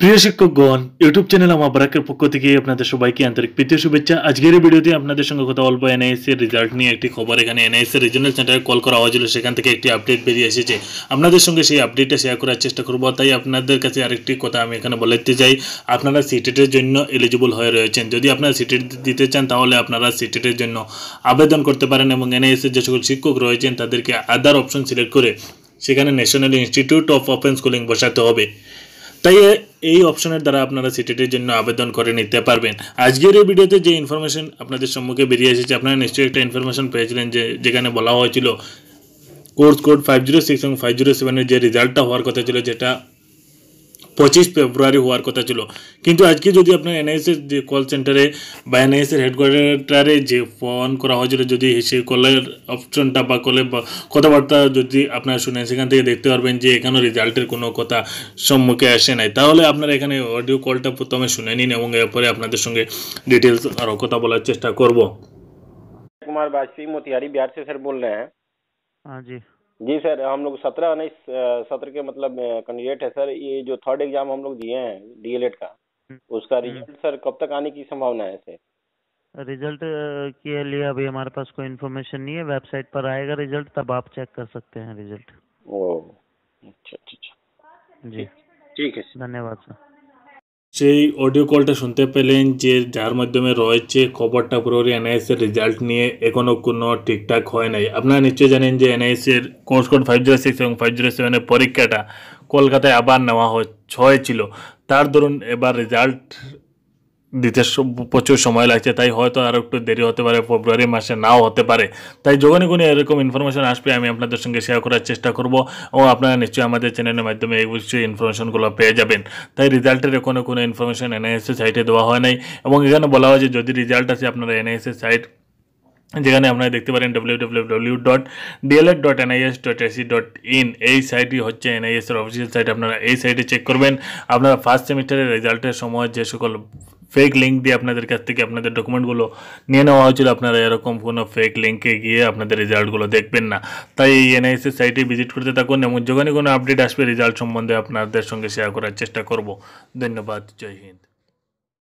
প্রিয় শিক্ষকগণ YouTube channel আমার বারাকের পক্ষ থেকে আপনাদের সবাইকে আন্তরিক প্রীতি শুভেচ্ছা আজকের এই ভিডিওতে আপনাদের সঙ্গে কথা বলবো এনআইএসের এর রেজাল্ট নিয়ে একটি খবর এখানে এনআইএসের এর রিজনাল সেন্টারে কল করা হয়েছিল সেখান থেকে একটি আপডেট বেরিয়ে এসেছে আপনাদের সঙ্গে সেই আপডেটটা শেয়ার করার চেষ্টা করবো তাই আপনাদের কাছে আরেকটি কথা আমি এখানে বলতে চাই আপনারা সিটেটের জন্য এলিজিবল হয়ে রয়েছেন যদি আপনারা সিটেট দিতে চান তাহলে আপনারা সিটেটের জন্য আবেদন করতে পারেন এবং এনআইএসের যে সকল শিক্ষক রয়েছেন তাদেরকে আদার অপশন সিলেক্ট করে সেখানে National Institute of Open Schooling বসাতে হবে তাই এই অপশনের দ্বারা আপনারা সিটেটের জন্য আবেদন করে নিতে পারবেন আজকের এই ভিডিওতে যে ইনফরমেশন আপনাদের সম্মুখে বেরিয়ে এসেছে আপনারা নিশ্চয়ই একটা ইনফরমেশন পেয়েছিলেন যে যেখানে বলা হয়েছিল course code five zero six এবং ফাইভ জিরো সেভেনের যে রেজাল্টটা হওয়ার কথা ছিল যেটা পঁচিশ ফেব্রুয়ারি হওয়ার কথা ছিল কিন্তু আজকে যদি আপনার এনআইএসের যে কল সেন্টারে বা এনআইএসের হেডকোয়ার্টারে যে ফোন করা হয়েছিল যদি সেই কলের অপশনটা বা কলের কথাবার্তা যদি আপনারা শুনেন সেখান থেকে দেখতে পারবেন যে এখানে রেজাল্টের কোনো কথা সম্মুখে আসে নাই তাহলে আপনার এখানে অডিও কলটা প্রথমে শুনে নিন এবং এরপরে আপনাদের সঙ্গে ডিটেলস আরও কথা বলার চেষ্টা করব কুমার বাজপেয়ী মতিহারি बिहार से सर बोल रहे जी सर हम लोग सत्रह उन्नीस सत्र के मतलब कैंडिडेट है सर ये जो थर्ड एग्जाम हम लोग दिए हैं डीएलएड का हम्म। उसका रिजल्ट हम्म। सर कब तक आने की संभावना है सर रिजल्ट के लिए अभी हमारे पास कोई इन्फॉर्मेशन नहीं है वेबसाइट पर आएगा रिजल्ट तब आप चेक कर सकते हैं रिजल्ट ओ अच्छा, अच्छा अच्छा जी ठीक है धन्यवाद सर সেই অডিও কলটা শুনতে পেলেন যে যার মাধ্যমে রয়েছে খবরটা পুরোপুরি এনআইএসের রেজাল্ট নিয়ে এখনও কোনো ঠিকঠাক হয় নাই আপনারা নিশ্চয়ই জানেন যে এনআইএসের course code five zero six এবং ফাইভ জিরো সেভেনের পরীক্ষাটা কলকাতায় আবার নেওয়া হয় ছয় ছিল তার ধরুন এবার রেজাল্ট দিতে প্রচুর সময় লাগছে তাই হয়তো আরও একটু দেরি হতে পারে ফেব্রুয়ারি মাসে নাও হতে পারে তাই যখনই কোনো এরকম ইনফরমেশন আসবে আমি আপনাদের সঙ্গে শেয়ার করার চেষ্টা করব ও আপনারা নিশ্চয়ই আমাদের চ্যানেলের মাধ্যমে এই বিষয়ে ইনফরমেশনগুলো পেয়ে যাবেন তাই রেজাল্টের কোনো কোনো ইনফরমেশন এনআইএসএ সাইটে দেওয়া হয় নাই এবং এখানে বলা হয় যে যদি রেজাল্ট আসে আপনারা এনআইএসএ সাইট যেখানে আপনারা দেখতে পারেন W W dot dot dot dot in এই সাইটটি হচ্ছে এনআইএসের অফিসিয়াল সাইট আপনারা এই সাইটে চেক করবেন আপনারা ফার্স্ট সেমিস্টারের রেজাল্টের সময় যে সকল ফেক লিঙ্ক দিয়ে আপনাদের কাছ থেকে আপনাদের ডকুমেন্টগুলো নিয়ে নেওয়া হয়েছিল আপনারা এরকম কোনো ফেক লিঙ্কে গিয়ে আপনাদের রেজাল্টগুলো দেখবেন না তাই এই এনআইএসের সাইটে ভিজিট করতে থাকুন এবং যখনই কোনো আপডেট আসবে রেজাল্ট সম্বন্ধে আপনাদের সঙ্গে শেয়ার করার চেষ্টা করব ধন্যবাদ জয় হিন্দ